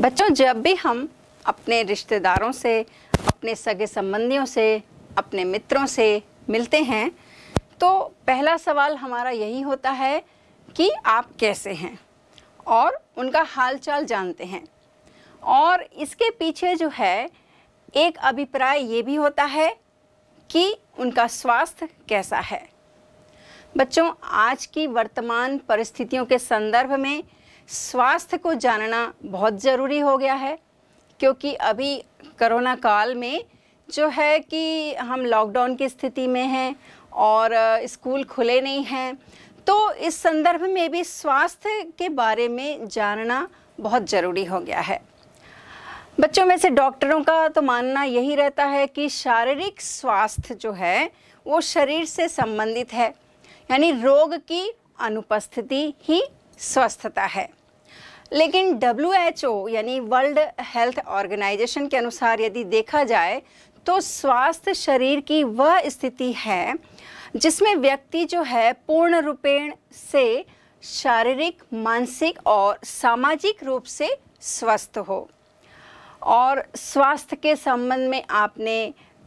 बच्चों जब भी हम अपने रिश्तेदारों से अपने सगे संबंधियों से अपने मित्रों से मिलते हैं तो पहला सवाल हमारा यही होता है कि आप कैसे हैं और उनका हालचाल जानते हैं और इसके पीछे जो है एक अभिप्राय ये भी होता है कि उनका स्वास्थ्य कैसा है बच्चों आज की वर्तमान परिस्थितियों के संदर्भ में स्वास्थ्य को जानना बहुत ज़रूरी हो गया है क्योंकि अभी करोना काल में जो है कि हम लॉकडाउन की स्थिति में हैं और स्कूल खुले नहीं हैं तो इस संदर्भ में भी स्वास्थ्य के बारे में जानना बहुत ज़रूरी हो गया है बच्चों में से डॉक्टरों का तो मानना यही रहता है कि शारीरिक स्वास्थ्य जो है वो शरीर से संबंधित है यानी रोग की अनुपस्थिति ही स्वस्थता है लेकिन डब्ल्यू एच ओ यानी वर्ल्ड हेल्थ ऑर्गेनाइजेशन के अनुसार यदि देखा जाए तो स्वास्थ्य शरीर की वह स्थिति है जिसमें व्यक्ति जो है पूर्ण रूपेण से शारीरिक मानसिक और सामाजिक रूप से स्वस्थ हो और स्वास्थ्य के संबंध में आपने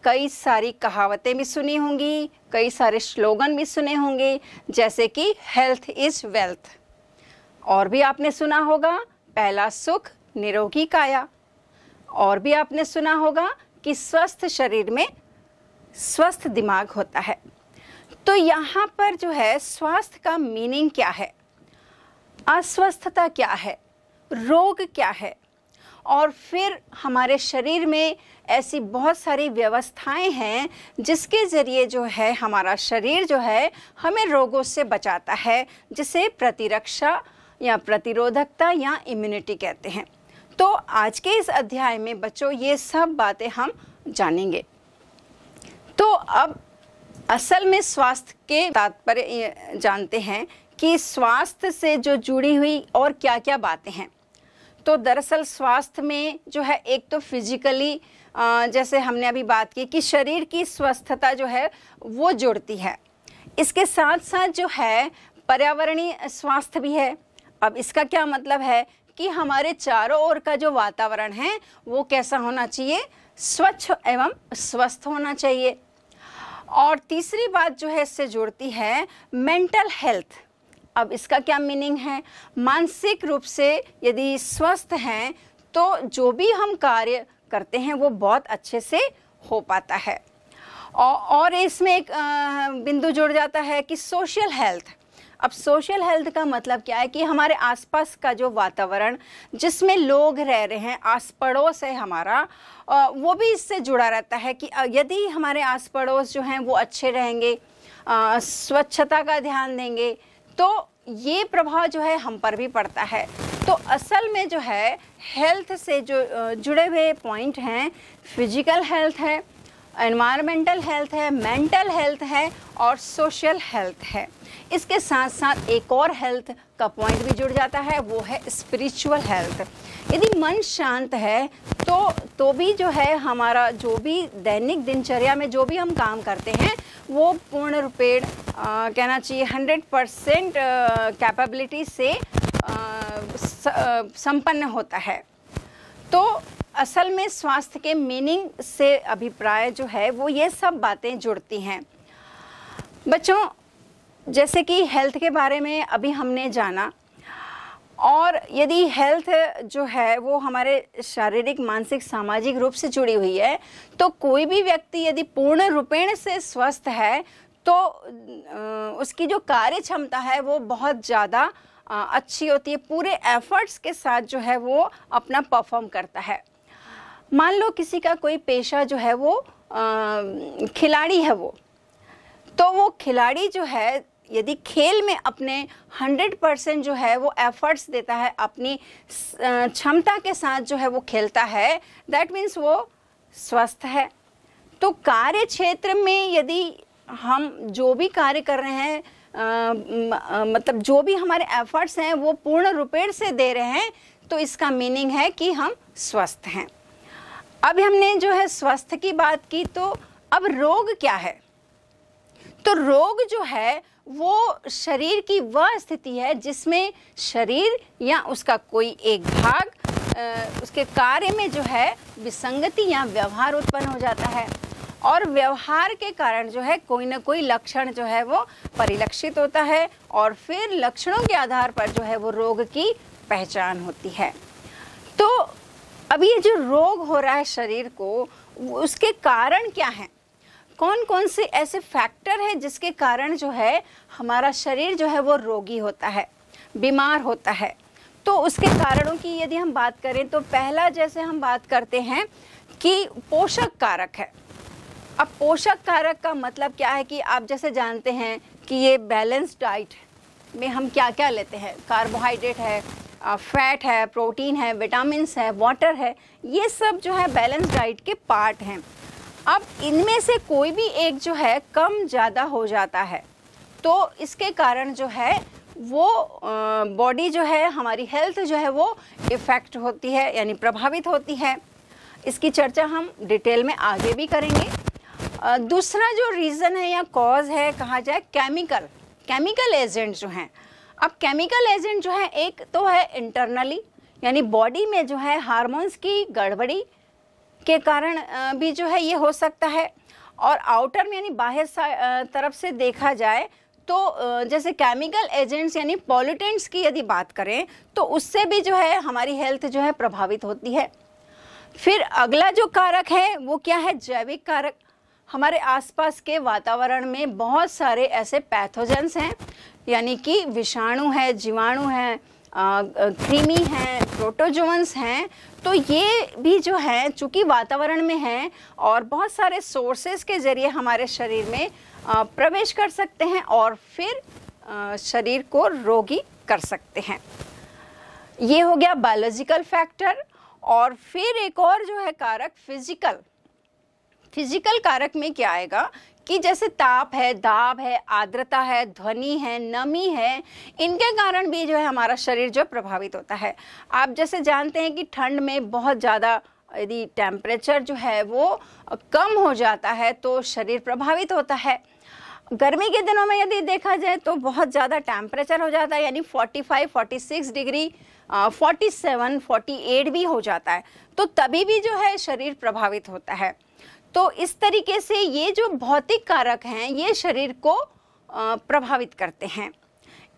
कई सारी कहावतें भी सुनी होंगी कई सारे स्लोगन भी सुने होंगे जैसे कि हेल्थ इज़ वेल्थ और भी आपने सुना होगा पहला सुख निरोगी काया और भी आपने सुना होगा कि स्वस्थ शरीर में स्वस्थ दिमाग होता है तो यहाँ पर जो है स्वास्थ्य का मीनिंग क्या है अस्वस्थता क्या है रोग क्या है और फिर हमारे शरीर में ऐसी बहुत सारी व्यवस्थाएं हैं जिसके ज़रिए जो है हमारा शरीर जो है हमें रोगों से बचाता है जिसे प्रतिरक्षा या प्रतिरोधकता या इम्यूनिटी कहते हैं तो आज के इस अध्याय में बच्चों ये सब बातें हम जानेंगे तो अब असल में स्वास्थ्य के तात्पर्य जानते हैं कि स्वास्थ्य से जो जुड़ी हुई और क्या क्या बातें हैं तो दरअसल स्वास्थ्य में जो है एक तो फिजिकली जैसे हमने अभी बात की कि शरीर की स्वस्थता जो है वो जुड़ती है इसके साथ साथ जो है पर्यावरणीय स्वास्थ्य भी है अब इसका क्या मतलब है कि हमारे चारों ओर का जो वातावरण है वो कैसा होना चाहिए स्वच्छ एवं स्वस्थ होना चाहिए और तीसरी बात जो है इससे जुड़ती है मेंटल हेल्थ अब इसका क्या मीनिंग है मानसिक रूप से यदि स्वस्थ हैं तो जो भी हम कार्य करते हैं वो बहुत अच्छे से हो पाता है और इसमें एक बिंदु जुड़ जाता है कि सोशल हेल्थ अब सोशल हेल्थ का मतलब क्या है कि हमारे आसपास का जो वातावरण जिसमें लोग रह रहे हैं आस पड़ोस है हमारा वो भी इससे जुड़ा रहता है कि यदि हमारे आस पड़ोस जो हैं वो अच्छे रहेंगे स्वच्छता का ध्यान देंगे तो ये प्रभाव जो है हम पर भी पड़ता है तो असल में जो है हेल्थ से जो जुड़े हुए पॉइंट हैं फिजिकल हेल्थ है एनवायरमेंटल हेल्थ है मेंटल हेल्थ है और सोशल हेल्थ है इसके साथ साथ एक और हेल्थ का पॉइंट भी जुड़ जाता है वो है स्पिरिचुअल हेल्थ यदि मन शांत है तो तो भी जो है हमारा जो भी दैनिक दिनचर्या में जो भी हम काम करते हैं वो पूर्ण रूपेण कहना चाहिए हंड्रेड परसेंट कैपेबिलिटी से संपन्न होता है तो असल में स्वास्थ्य के मीनिंग से अभिप्राय जो है वो ये सब बातें जुड़ती हैं बच्चों जैसे कि हेल्थ के बारे में अभी हमने जाना और यदि हेल्थ जो है वो हमारे शारीरिक मानसिक सामाजिक रूप से जुड़ी हुई है तो कोई भी व्यक्ति यदि पूर्ण रूपेण से स्वस्थ है तो उसकी जो कार्य क्षमता है वो बहुत ज़्यादा अच्छी होती है पूरे एफर्ट्स के साथ जो है वो अपना परफॉर्म करता है मान लो किसी का कोई पेशा जो है वो खिलाड़ी है वो तो वो खिलाड़ी जो है यदि खेल में अपने 100 परसेंट जो है वो एफर्ट्स देता है अपनी क्षमता के साथ जो है वो खेलता है दैट मीन्स वो स्वस्थ है तो कार्य क्षेत्र में यदि हम जो भी कार्य कर रहे हैं आ, मतलब जो भी हमारे एफर्ट्स हैं वो पूर्ण रूपेण से दे रहे हैं तो इसका मीनिंग है कि हम स्वस्थ हैं अभी हमने जो है स्वास्थ्य की बात की तो अब रोग क्या है तो रोग जो है वो शरीर की वह स्थिति है जिसमें शरीर या उसका कोई एक भाग उसके कार्य में जो है विसंगति या व्यवहार उत्पन्न हो जाता है और व्यवहार के कारण जो है कोई ना कोई लक्षण जो है वो परिलक्षित होता है और फिर लक्षणों के आधार पर जो है वो रोग की पहचान होती है तो अब ये जो रोग हो रहा है शरीर को उसके कारण क्या हैं कौन कौन से ऐसे फैक्टर हैं जिसके कारण जो है हमारा शरीर जो है वो रोगी होता है बीमार होता है तो उसके कारणों की यदि हम बात करें तो पहला जैसे हम बात करते हैं कि पोषक कारक है अब पोषक कारक का मतलब क्या है कि आप जैसे जानते हैं कि ये बैलेंस डाइट में हम क्या क्या लेते हैं कार्बोहाइड्रेट है फैट है प्रोटीन है विटामिन है वाटर है ये सब जो है बैलेंस डाइट के पार्ट हैं अब इनमें से कोई भी एक जो है कम ज़्यादा हो जाता है तो इसके कारण जो है वो बॉडी जो है हमारी हेल्थ जो है वो इफ़ेक्ट होती है यानी प्रभावित होती है इसकी चर्चा हम डिटेल में आगे भी करेंगे दूसरा जो रीज़न है या कॉज है कहा जाए केमिकल केमिकल एजेंट जो हैं अब केमिकल एजेंट जो है एक तो है इंटरनली यानी बॉडी में जो है हार्मोन्स की गड़बड़ी के कारण भी जो है ये हो सकता है और आउटर में यानी बाहर तरफ से देखा जाए तो जैसे केमिकल एजेंट्स यानी पॉल्यूटेंट्स की यदि बात करें तो उससे भी जो है हमारी हेल्थ जो है प्रभावित होती है फिर अगला जो कारक है वो क्या है जैविक कारक हमारे आसपास के वातावरण में बहुत सारे ऐसे पैथोजेंस हैं यानी कि विषाणु है जीवाणु है कृमि हैं प्रोटोजोन्स हैं तो ये भी जो हैं चूँकि वातावरण में हैं और बहुत सारे सोर्सेज के ज़रिए हमारे शरीर में प्रवेश कर सकते हैं और फिर शरीर को रोगी कर सकते हैं ये हो गया बायोलॉजिकल फैक्टर और फिर एक और जो है कारक फिजिकल फिजिकल कारक में क्या आएगा कि जैसे ताप है दाब है आर्द्रता है ध्वनि है नमी है इनके कारण भी जो है हमारा शरीर जो प्रभावित होता है आप जैसे जानते हैं कि ठंड में बहुत ज़्यादा यदि टेम्परेचर जो है वो कम हो जाता है तो शरीर प्रभावित होता है गर्मी के दिनों में यदि देखा जाए तो बहुत ज़्यादा टेम्परेचर हो जाता है यानी 45, 46 डिग्री 47, 48 भी हो जाता है तो तभी भी जो है शरीर प्रभावित होता है तो इस तरीके से ये जो भौतिक कारक हैं ये शरीर को प्रभावित करते हैं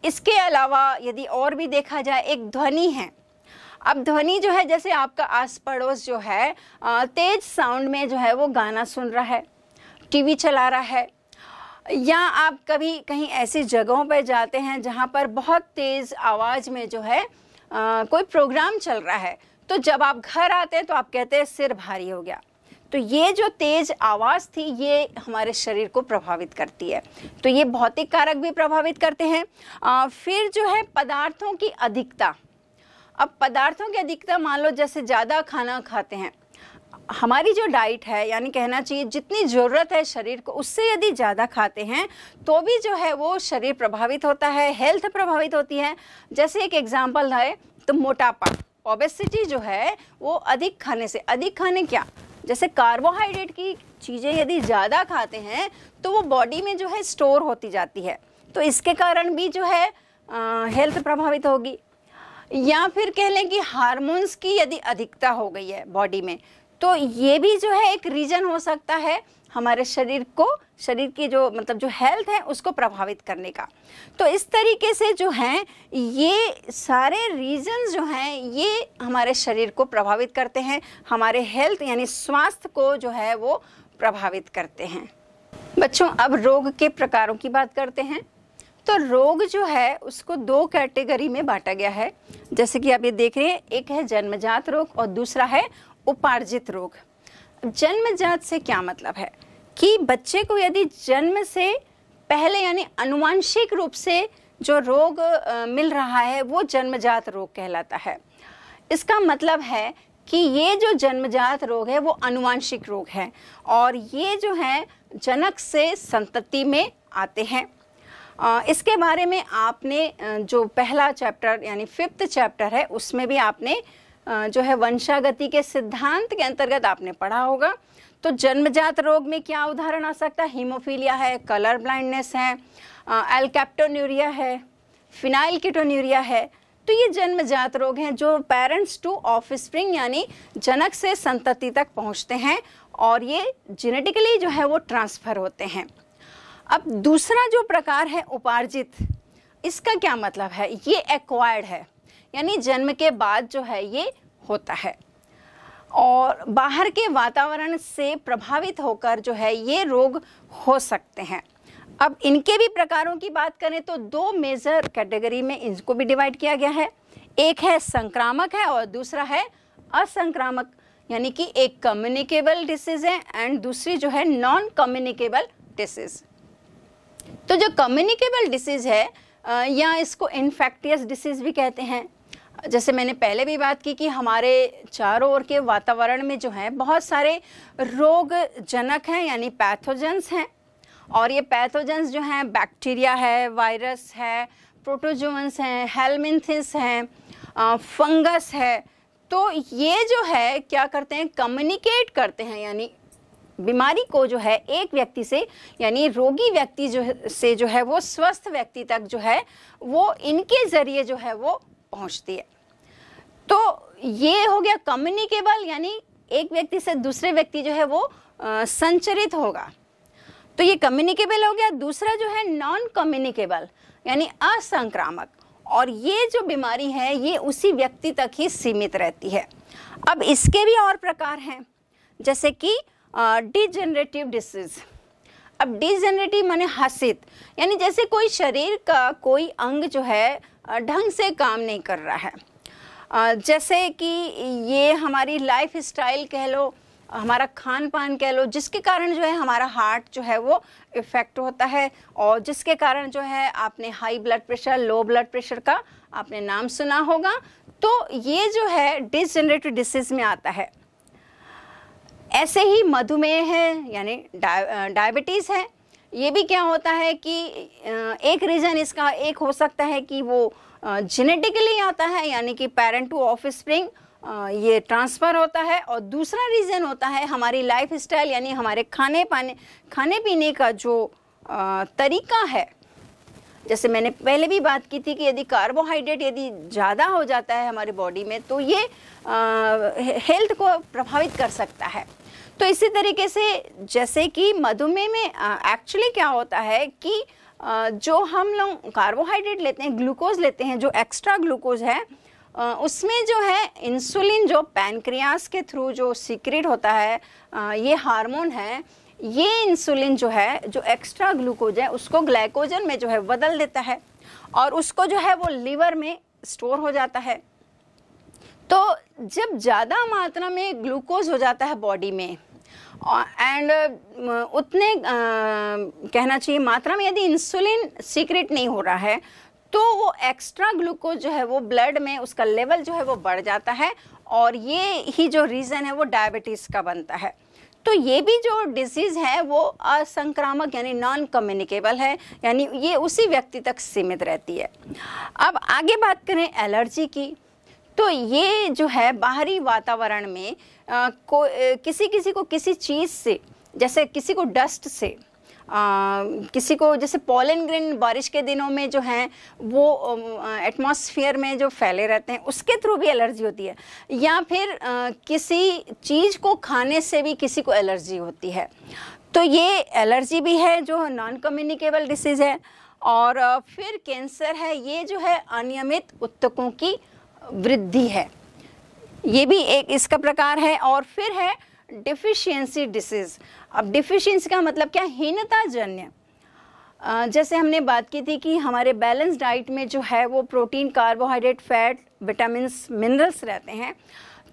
इसके अलावा यदि और भी देखा जाए एक ध्वनि है अब ध्वनि जो है जैसे आपका आस पड़ोस जो है तेज साउंड में जो है वो गाना सुन रहा है टीवी चला रहा है या आप कभी कहीं ऐसी जगहों पर जाते हैं जहाँ पर बहुत तेज़ आवाज़ में जो है आ, कोई प्रोग्राम चल रहा है तो जब आप घर आते हैं तो आप कहते हैं सिर भारी हो गया तो ये जो तेज आवाज़ थी ये हमारे शरीर को प्रभावित करती है तो ये भौतिक कारक भी प्रभावित करते हैं आ, फिर जो है पदार्थों की अधिकता अब पदार्थों की अधिकता मान लो जैसे ज़्यादा खाना खाते हैं हमारी जो डाइट है यानी कहना चाहिए जितनी ज़रूरत है शरीर को उससे यदि ज़्यादा खाते हैं तो भी जो है वो शरीर प्रभावित होता है हेल्थ प्रभावित होती है जैसे एक एग्जाम्पल है तो मोटापा ओबेसिटी जो है वो अधिक खाने से अधिक खाने क्या जैसे कार्बोहाइड्रेट की चीज़ें यदि ज़्यादा खाते हैं तो वो बॉडी में जो है स्टोर होती जाती है तो इसके कारण भी जो है आ, हेल्थ प्रभावित होगी या फिर कह लें कि हारमोन्स की यदि अधिकता हो गई है बॉडी में तो ये भी जो है एक रीज़न हो सकता है हमारे शरीर को शरीर की जो मतलब जो हेल्थ है उसको प्रभावित करने का तो इस तरीके से जो है ये सारे रीजंस जो हैं ये हमारे शरीर को प्रभावित करते हैं हमारे हेल्थ यानी स्वास्थ्य को जो है वो प्रभावित करते हैं बच्चों अब रोग के प्रकारों की बात करते हैं तो रोग जो है उसको दो कैटेगरी में बांटा गया है जैसे कि आप ये देख रहे हैं एक है जन्मजात रोग और दूसरा है उपार्जित रोग जन्मजात से क्या मतलब है कि बच्चे को यदि जन्म से पहले यानी अनुवांशिक रूप से जो रोग मिल रहा है वो जन्मजात रोग कहलाता है इसका मतलब है कि ये जो जन्मजात रोग है वो अनुवांशिक रोग है और ये जो है जनक से संतति में आते हैं इसके बारे में आपने जो पहला चैप्टर यानी फिफ्थ चैप्टर है उसमें भी आपने जो है वंशागति के सिद्धांत के अंतर्गत आपने पढ़ा होगा तो जन्मजात रोग में क्या उदाहरण आ सकता है हीमोफीलिया है कलर ब्लाइंडनेस है एल्कैप्टोन्यूरिया है फिनाइल किटोन्यूरिया है तो ये जन्मजात रोग हैं जो पेरेंट्स टू ऑफस्प्रिंग यानी जनक से संतति तक पहुंचते हैं और ये जेनेटिकली जो है वो ट्रांसफ़र होते हैं अब दूसरा जो प्रकार है उपार्जित इसका क्या मतलब है ये एक्वायर्ड है यानी जन्म के बाद जो है ये होता है और बाहर के वातावरण से प्रभावित होकर जो है ये रोग हो सकते हैं अब इनके भी प्रकारों की बात करें तो दो मेजर कैटेगरी में इनको भी डिवाइड किया गया है एक है संक्रामक है और दूसरा है असंक्रामक यानी कि एक कम्युनिकेबल डिसीज है एंड दूसरी जो है नॉन कम्युनिकेबल डिसीज तो जो कम्युनिकेबल डिसीज है या इसको इन्फेक्टियस डिसीज भी कहते हैं जैसे मैंने पहले भी बात की कि हमारे चारों ओर के वातावरण में जो है बहुत सारे रोग जनक हैं यानी पैथोजेंस हैं और ये पैथोजेंस जो हैं बैक्टीरिया है वायरस है प्रोटोजोन्स हैं हेलमिंथिस हैं फंगस है तो ये जो है क्या करते हैं कम्युनिकेट करते हैं यानी बीमारी को जो है एक व्यक्ति से यानी रोगी व्यक्ति जो से जो है वो स्वस्थ व्यक्ति तक जो है वो इनके ज़रिए जो है वो पहुंचती है तो ये हो गया कम्युनिकेबल यानी एक व्यक्ति से दूसरे व्यक्ति जो है वो आ, संचरित होगा तो ये कम्युनिकेबल हो गया दूसरा जो है नॉन कम्युनिकेबल यानी असंक्रामक और ये जो बीमारी है ये उसी व्यक्ति तक ही सीमित रहती है अब इसके भी और प्रकार हैं जैसे कि डिजेनरेटिव डिसीज़ अब डिजेनरेटिव माने हसित यानी जैसे कोई शरीर का कोई अंग जो है ढंग से काम नहीं कर रहा है जैसे कि ये हमारी लाइफ स्टाइल कह लो हमारा खान पान कह लो जिसके कारण जो है हमारा हार्ट जो है वो इफ़ेक्ट होता है और जिसके कारण जो है आपने high blood pressure low blood pressure का आपने नाम सुना होगा तो ये जो है डिसजनरेटिव डिसीज में आता है ऐसे ही मधुमेह है यानी डायबिटीज़ है ये भी क्या होता है कि एक रीज़न इसका एक हो सकता है कि वो जेनेटिकली आता है यानी कि पेरेंट टू ऑफ स्प्रिंग ये ट्रांसफ़र होता है और दूसरा रीज़न होता है हमारी लाइफ स्टाइल यानी हमारे खाने पाने खाने पीने का जो तरीका है जैसे मैंने पहले भी बात की थी कि यदि कार्बोहाइड्रेट यदि ज़्यादा हो जाता है हमारे बॉडी में तो ये हेल्थ को प्रभावित कर सकता है तो इसी तरीके से जैसे कि मधुमेह में एक्चुअली क्या होता है कि जो हम लोग कार्बोहाइड्रेट लेते हैं ग्लूकोज लेते हैं जो एक्स्ट्रा ग्लूकोज है उसमें जो है इंसुलिन जो पैनक्रियास के थ्रू जो सीक्रेट होता है ये हार्मोन है ये इंसुलिन जो है जो एक्स्ट्रा ग्लूकोज है उसको ग्लाइकोजन में जो है बदल देता है और उसको जो है वो लीवर में स्टोर हो जाता है तो जब ज़्यादा मात्रा में ग्लूकोज हो जाता है बॉडी में एंड uh, उतने uh, कहना चाहिए मात्रा में यदि इंसुलिन सीक्रेट नहीं हो रहा है तो वो एक्स्ट्रा ग्लूकोज जो है वो ब्लड में उसका लेवल जो है वो बढ़ जाता है और ये ही जो रीज़न है वो डायबिटीज़ का बनता है तो ये भी जो डिजीज़ है वो असंक्रामक यानी नॉन कम्युनिकेबल है यानी ये उसी व्यक्ति तक सीमित रहती है अब आगे बात करें एलर्जी की तो ये जो है बाहरी वातावरण में को किसी किसी को किसी चीज़ से जैसे किसी को डस्ट से आ, किसी को जैसे पोलन ग्रीन बारिश के दिनों में जो हैं वो एटमॉस्फेयर में जो फैले रहते हैं उसके थ्रू भी एलर्जी होती है या फिर आ, किसी चीज़ को खाने से भी किसी को एलर्जी होती है तो ये एलर्जी भी है जो नॉन कम्युनिकेबल डिसीज़ है और फिर कैंसर है ये जो है अनियमित उत्तकों की वृद्धि है ये भी एक इसका प्रकार है और फिर है डिफिशियंसी डिसीज़ अब डिफिशियंसी का मतलब क्या हीनताजन्य जैसे हमने बात की थी कि हमारे बैलेंस डाइट में जो है वो protein carbohydrate fat vitamin minerals रहते हैं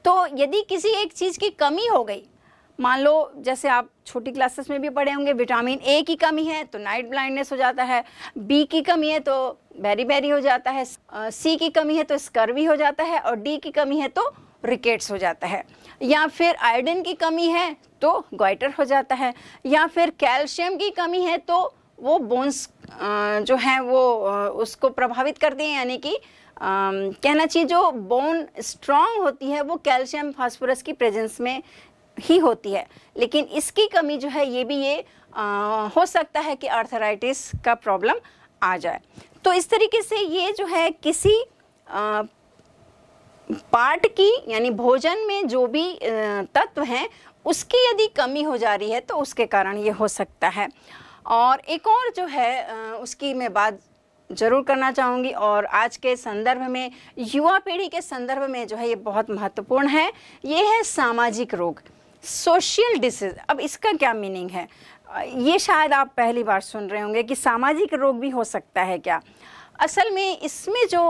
तो यदि किसी एक चीज़ की कमी हो गई मान लो जैसे आप छोटी क्लासेस में भी पढ़े होंगे विटामिन ए की कमी है तो नाइट ब्लाइंडनेस हो जाता है बी की कमी है तो बैरी बैरी हो जाता है सी की कमी है तो स्कर्वी हो जाता है और डी की कमी है तो रिकेट्स हो जाता है या फिर आयोडीन की कमी है तो गोइटर हो जाता है या फिर कैल्शियम की कमी है तो वो बोन्स जो हैं वो उसको प्रभावित करते हैं यानी कि कहना चाहिए जो बोन स्ट्रांग होती है वो कैल्शियम फास्फोरस की प्रेजेंस में ही होती है लेकिन इसकी कमी जो है ये भी ये आ, हो सकता है कि आर्थराइटिस का प्रॉब्लम आ जाए तो इस तरीके से ये जो है किसी पाठ की यानी भोजन में जो भी तत्व हैं उसकी यदि कमी हो जा रही है तो उसके कारण ये हो सकता है और एक और जो है उसकी मैं बात जरूर करना चाहूँगी और आज के संदर्भ में युवा पीढ़ी के संदर्भ में जो है ये बहुत महत्वपूर्ण है ये है सामाजिक रोग सोशल डिसीज अब इसका क्या मीनिंग है ये शायद आप पहली बार सुन रहे होंगे कि सामाजिक रोग भी हो सकता है क्या असल में इसमें जो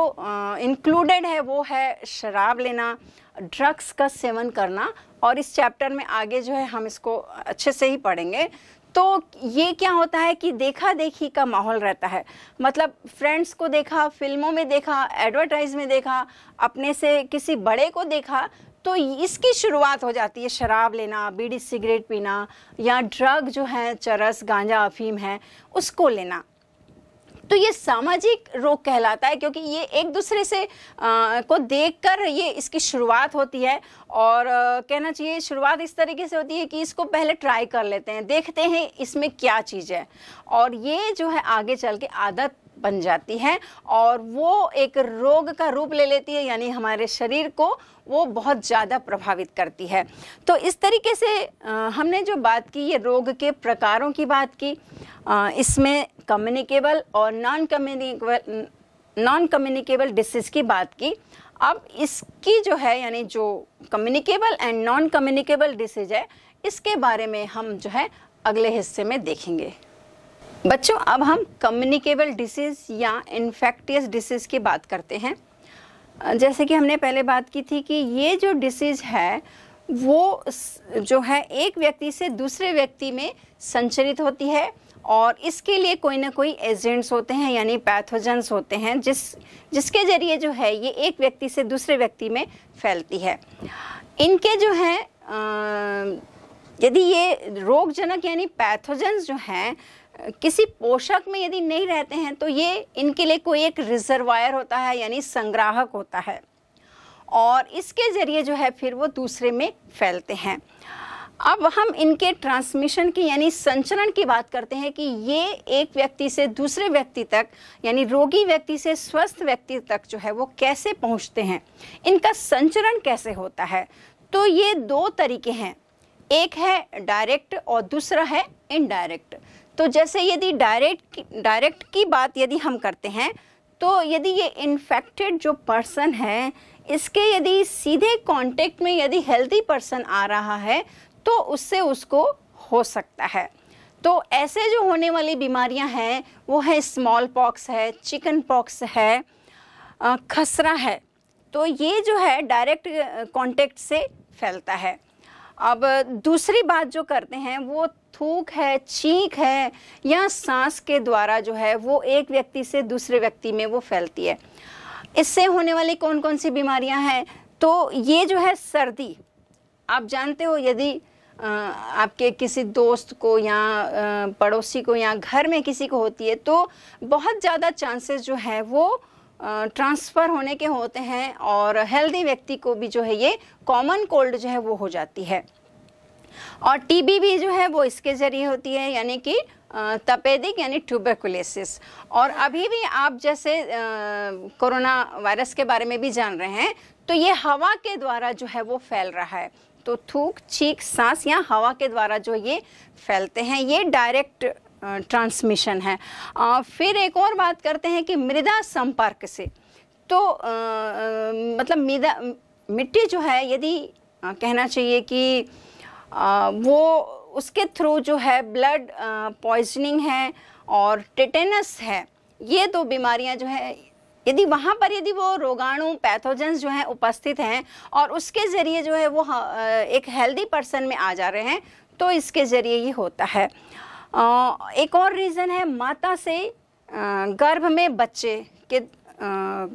इंक्लूडेड है वो है शराब लेना ड्रग्स का सेवन करना और इस चैप्टर में आगे जो है हम इसको अच्छे से ही पढ़ेंगे तो ये क्या होता है कि देखा देखी का माहौल रहता है मतलब फ्रेंड्स को देखा फिल्मों में देखा एडवर्टाइज में देखा अपने से किसी बड़े को देखा तो इसकी शुरुआत हो जाती है शराब लेना बीड़ी सिगरेट पीना या ड्रग जो है चरस गांजा अफीम है उसको लेना तो ये सामाजिक रोग कहलाता है क्योंकि ये एक दूसरे से आ, को देखकर ये इसकी शुरुआत होती है और आ, कहना चाहिए शुरुआत इस तरीके से होती है कि इसको पहले ट्राई कर लेते हैं देखते हैं इसमें क्या चीज़ है और ये जो है आगे चल के आदत बन जाती है और वो एक रोग का रूप ले लेती है यानी हमारे शरीर को वो बहुत ज़्यादा प्रभावित करती है तो इस तरीके से हमने जो बात की ये रोग के प्रकारों की बात की इसमें कम्युनिकेबल और non communicable non communicable disease की बात की अब इसकी जो है यानी जो communicable and non communicable disease है इसके बारे में हम जो है अगले हिस्से में देखेंगे बच्चों अब हम कम्युनिकेबल डिसीज़ या इन्फेक्टियस डिसीज़ की बात करते हैं जैसे कि हमने पहले बात की थी कि ये जो डिसीज़ है वो जो है एक व्यक्ति से दूसरे व्यक्ति में संचरित होती है और इसके लिए कोई ना कोई एजेंट्स होते हैं यानी पैथोजेंस होते हैं जिस जिसके ज़रिए जो है ये एक व्यक्ति से दूसरे व्यक्ति में फैलती है इनके जो हैं यदि ये रोगजनक यानी पैथोजेंस जो हैं किसी पोषक में यदि नहीं रहते हैं तो ये इनके लिए कोई एक रिजर्वायर होता है यानी संग्राहक होता है और इसके ज़रिए जो है फिर वो दूसरे में फैलते हैं अब हम इनके ट्रांसमिशन की यानी संचरण की बात करते हैं कि ये एक व्यक्ति से दूसरे व्यक्ति तक यानी रोगी व्यक्ति से स्वस्थ व्यक्ति तक जो है वो कैसे पहुंचते हैं इनका संचरण कैसे होता है तो ये दो तरीके हैं एक है डायरेक्ट और दूसरा है इनडायरेक्ट तो जैसे यदि डायरेक्ट डायरेक्ट की बात यदि हम करते हैं तो यदि ये इन्फेक्टेड जो पर्सन है इसके यदि सीधे कांटेक्ट में यदि हेल्दी पर्सन आ रहा है तो उससे उसको हो सकता है तो ऐसे जो होने वाली बीमारियां हैं वो है स्मॉल पॉक्स है चिकन पॉक्स है खसरा है तो ये जो है डायरेक्ट कांटेक्ट से फैलता है अब दूसरी बात जो करते हैं वो थूक है चीख है या सांस के द्वारा जो है वो एक व्यक्ति से दूसरे व्यक्ति में वो फैलती है इससे होने वाली कौन कौन सी बीमारियां हैं तो ये जो है सर्दी आप जानते हो यदि आपके किसी दोस्त को या पड़ोसी को या घर में किसी को होती है तो बहुत ज़्यादा चांसेस जो है वो ट्रांसफ़र होने के होते हैं और हेल्दी व्यक्ति को भी जो है ये कॉमन कोल्ड जो है वो हो जाती है और टीबी भी जो है वो इसके ज़रिए होती है यानी कि तपेदिक यानी ट्यूबरकुलेसिस और अभी भी आप जैसे कोरोना वायरस के बारे में भी जान रहे हैं तो ये हवा के द्वारा जो है वो फैल रहा है तो थूक छींक सांस या हवा के द्वारा जो ये फैलते हैं ये डायरेक्ट ट्रांसमिशन है फिर एक और बात करते हैं कि मृदा संपर्क से तो मतलब मृदा मिट्टी जो है यदि कहना चाहिए कि वो उसके थ्रू जो है ब्लड पॉइजनिंग है और टिटेनस है ये दो बीमारियां जो है यदि वहाँ पर यदि वो रोगाणु पैथोजेंस जो हैं उपस्थित हैं और उसके ज़रिए जो है वो एक हेल्दी पर्सन में आ जा रहे हैं तो इसके ज़रिए ये होता है एक और रीज़न है माता से गर्भ में बच्चे के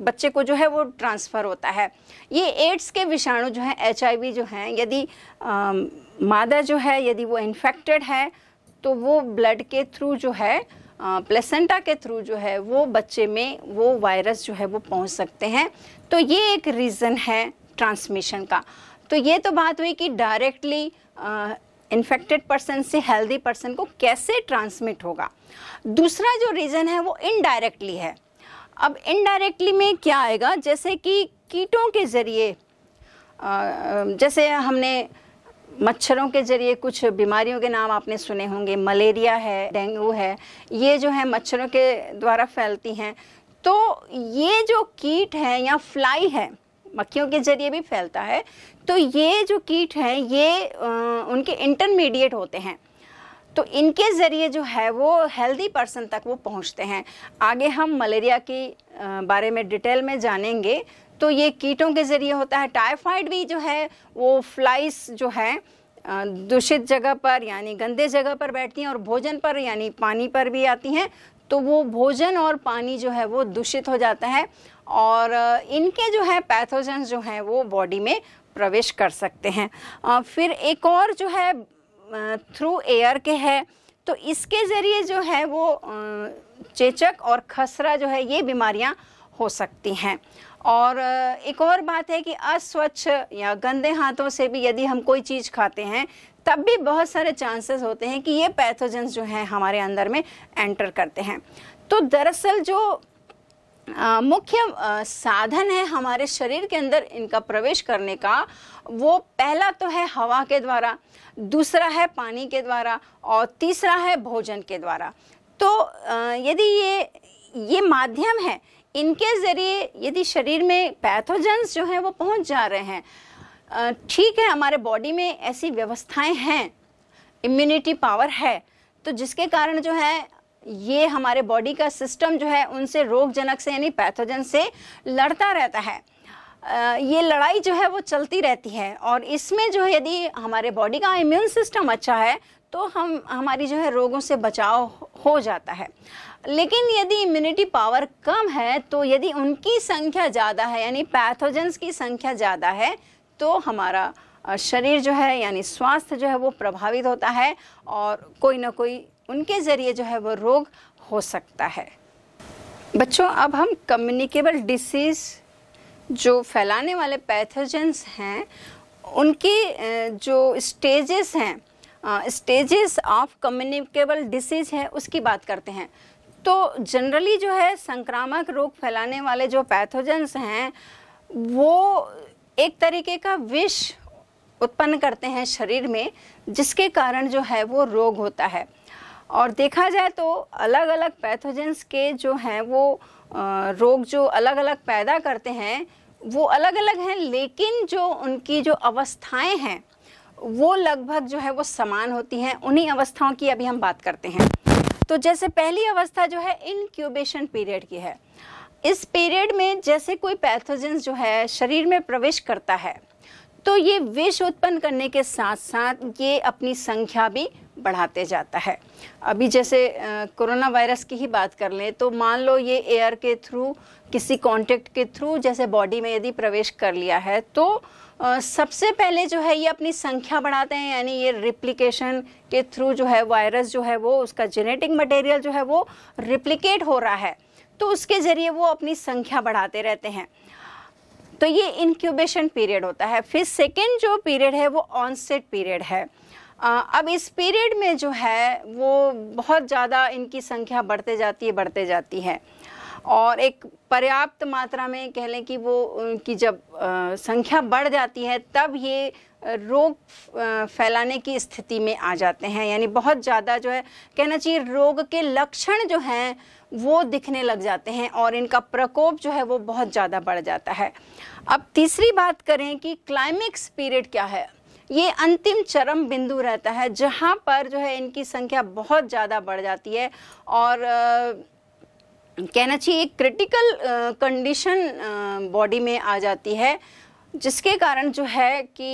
बच्चे को जो है वो ट्रांसफ़र होता है ये एड्स के विषाणु जो हैं एच जो हैं यदि मादा जो है यदि वो इन्फेक्टेड है तो वो ब्लड के थ्रू जो है प्लेसेंटा के थ्रू जो है वो बच्चे में वो वायरस जो है वो पहुंच सकते हैं तो ये एक रीज़न है ट्रांसमिशन का तो ये तो बात हुई कि डायरेक्टली इन्फेक्टेड पर्सन से हेल्दी पर्सन को कैसे ट्रांसमिट होगा दूसरा जो रीज़न है वो इनडायरेक्टली है अब इनडायरेक्टली में क्या आएगा जैसे कि कीटों के ज़रिए जैसे हमने मच्छरों के ज़रिए कुछ बीमारियों के नाम आपने सुने होंगे मलेरिया है डेंगू है ये जो है मच्छरों के द्वारा फैलती हैं तो ये जो कीट हैं या फ्लाई है मक्खियों के जरिए भी फैलता है तो ये जो कीट हैं ये आ, उनके इंटरमीडिएट होते हैं तो इनके ज़रिए जो है वो हेल्दी पर्सन तक वो पहुंचते हैं आगे हम मलेरिया के बारे में डिटेल में जानेंगे तो ये कीटों के ज़रिए होता है टाइफाइड भी जो है वो फ्लाइस जो है दूषित जगह पर यानी गंदे जगह पर बैठती हैं और भोजन पर यानी पानी पर भी आती हैं तो वो भोजन और पानी जो है वो दूषित हो जाता है और इनके जो है पैथोजन जो हैं वो बॉडी में प्रवेश कर सकते हैं फिर एक और जो है थ्रू एयर के है तो इसके ज़रिए जो है वो चेचक और खसरा जो है ये बीमारियाँ हो सकती हैं और एक और बात है कि अस्वच्छ या गंदे हाथों से भी यदि हम कोई चीज़ खाते हैं तब भी बहुत सारे चांसेस होते हैं कि ये पैथोजेंस जो हैं हमारे अंदर में एंटर करते हैं तो दरअसल जो मुख्य साधन है हमारे शरीर के अंदर इनका प्रवेश करने का वो पहला तो है हवा के द्वारा दूसरा है पानी के द्वारा और तीसरा है भोजन के द्वारा तो यदि ये ये माध्यम है इनके ज़रिए यदि शरीर में पैथोजेंस जो हैं वो पहुंच जा रहे हैं ठीक है हमारे बॉडी में ऐसी व्यवस्थाएं हैं इम्यूनिटी पावर है तो जिसके कारण जो है ये हमारे बॉडी का सिस्टम जो है उनसे रोगजनक से यानी पैथोजन से लड़ता रहता है ये लड़ाई जो है वो चलती रहती है और इसमें जो यदि हमारे बॉडी का इम्यून सिस्टम अच्छा है तो हम हमारी जो है रोगों से बचाव हो जाता है लेकिन यदि इम्यूनिटी पावर कम है तो यदि उनकी संख्या ज़्यादा है यानी पैथोजेंस की संख्या ज़्यादा है तो हमारा शरीर जो है यानी स्वास्थ्य जो है वो प्रभावित होता है और कोई ना कोई उनके ज़रिए जो है वो रोग हो सकता है बच्चों अब हम कम्युनिकेबल डिसीज़ जो फैलाने वाले पैथोजेंस हैं उनकी जो स्टेजेस हैं स्टेजेस ऑफ कम्युनिकेबल डिसीज़ है उसकी बात करते हैं तो जनरली जो है संक्रामक रोग फैलाने वाले जो पैथोजेंस हैं वो एक तरीके का विष उत्पन्न करते हैं शरीर में जिसके कारण जो है वो रोग होता है और देखा जाए तो अलग अलग पैथोजेंस के जो हैं वो रोग जो अलग अलग पैदा करते हैं वो अलग अलग हैं लेकिन जो उनकी जो अवस्थाएं हैं वो लगभग जो है वो समान होती हैं उन्हीं अवस्थाओं की अभी हम बात करते हैं तो जैसे पहली अवस्था जो है इनक्यूबेशन पीरियड की है इस पीरियड में जैसे कोई पैथोजेंस जो है शरीर में प्रवेश करता है तो ये विष उत्पन्न करने के साथ साथ ये अपनी संख्या भी बढ़ाते जाता है अभी जैसे कोरोना वायरस की ही बात कर लें तो मान लो ये एयर के थ्रू किसी कांटेक्ट के थ्रू जैसे बॉडी में यदि प्रवेश कर लिया है तो आ, सबसे पहले जो है ये अपनी संख्या बढ़ाते हैं यानी ये रिप्लिकेशन के थ्रू जो है वायरस जो है वो उसका जेनेटिक मटेरियल जो है वो रिप्लिकेट हो रहा है तो उसके ज़रिए वो अपनी संख्या बढ़ाते रहते हैं तो ये इंक्यूबेशन पीरियड होता है फिर सेकेंड जो पीरियड है वो ऑनसेट पीरियड है अब इस पीरियड में जो है वो बहुत ज़्यादा इनकी संख्या बढ़ते जाती है बढ़ते जाती है और एक पर्याप्त मात्रा में कह लें कि वो उनकी जब आ, संख्या बढ़ जाती है तब ये रोग फैलाने की स्थिति में आ जाते हैं यानी बहुत ज़्यादा जो है कहना चाहिए रोग के लक्षण जो हैं वो दिखने लग जाते हैं और इनका प्रकोप जो है वो बहुत ज़्यादा बढ़ जाता है अब तीसरी बात करें कि क्लाइमेक्स पीरियड क्या है ये अंतिम चरम बिंदु रहता है जहाँ पर जो है इनकी संख्या बहुत ज़्यादा बढ़ जाती है और आ, कहना चाहिए एक क्रिटिकल कंडीशन बॉडी में आ जाती है जिसके कारण जो है कि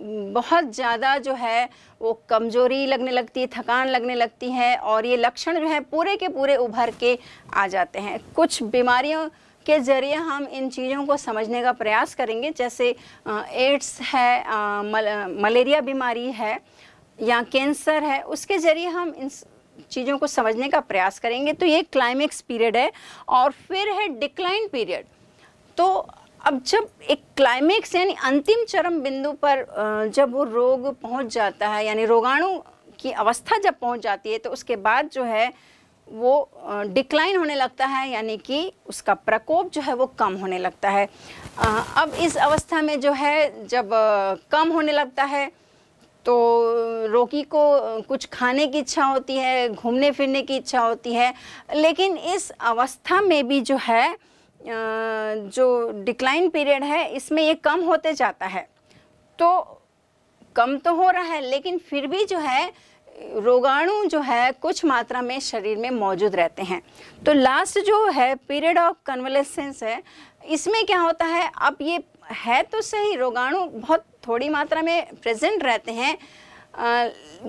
बहुत ज़्यादा जो है वो कमजोरी लगने लगती है थकान लगने लगती है और ये लक्षण जो है पूरे के पूरे उभर के आ जाते हैं कुछ बीमारियों के ज़रिए हम इन चीज़ों को समझने का प्रयास करेंगे जैसे एड्स है मल, मलेरिया बीमारी है या कैंसर है उसके ज़रिए हम इन चीज़ों को समझने का प्रयास करेंगे तो ये क्लाइमेक्स पीरियड है और फिर है डिक्लाइन पीरियड तो अब जब एक क्लाइमेक्स यानी अंतिम चरम बिंदु पर जब वो रोग पहुंच जाता है यानी रोगाणु की अवस्था जब पहुंच जाती है तो उसके बाद जो है वो डिक्लाइन होने लगता है यानी कि उसका प्रकोप जो है वो कम होने लगता है अब इस अवस्था में जो है जब कम होने लगता है तो रोगी को कुछ खाने की इच्छा होती है घूमने फिरने की इच्छा होती है लेकिन इस अवस्था में भी जो है जो डिक्लाइन पीरियड है इसमें ये कम होते जाता है तो कम तो हो रहा है लेकिन फिर भी जो है रोगाणु जो है कुछ मात्रा में शरीर में मौजूद रहते हैं तो लास्ट जो है पीरियड ऑफ कन्वलेसेंस है इसमें क्या होता है अब ये है तो सही रोगाणु बहुत थोड़ी मात्रा में प्रेजेंट रहते हैं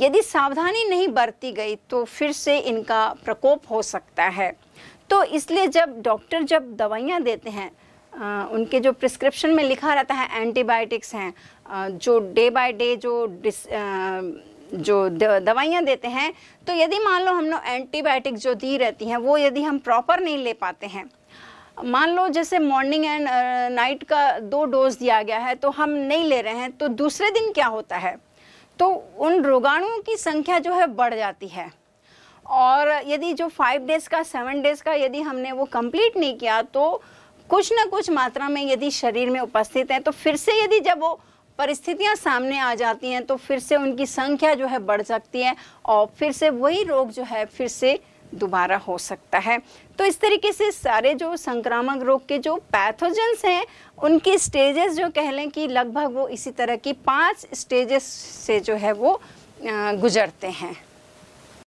यदि सावधानी नहीं बरती गई तो फिर से इनका प्रकोप हो सकता है तो इसलिए जब डॉक्टर जब दवाइयाँ देते हैं आ, उनके जो प्रिस्क्रिप्शन में लिखा रहता है एंटीबायोटिक्स हैं आ, जो डे बाय डे जो डिस आ, जो दवाइयाँ देते हैं तो यदि मान लो हम लोग एंटीबायोटिक जो दी रहती हैं वो यदि हम प्रॉपर नहीं ले पाते हैं मान लो जैसे मॉर्निंग एंड नाइट का दो डोज दिया गया है तो हम नहीं ले रहे हैं तो दूसरे दिन क्या होता है तो उन रोगाणुओं की संख्या जो है बढ़ जाती है और यदि जो फाइव डेज का सेवन डेज का यदि हमने वो कंप्लीट नहीं किया तो कुछ ना कुछ मात्रा में यदि शरीर में उपस्थित है तो फिर से यदि जब वो परिस्थितियां सामने आ जाती हैं तो फिर से उनकी संख्या जो है बढ़ सकती है और फिर से वही रोग जो है फिर से दोबारा हो सकता है तो इस तरीके से सारे जो संक्रामक रोग के जो पैथोजेंस हैं उनके स्टेजेस जो कह लें कि लगभग वो इसी तरह की पांच स्टेजेस से जो है वो गुजरते हैं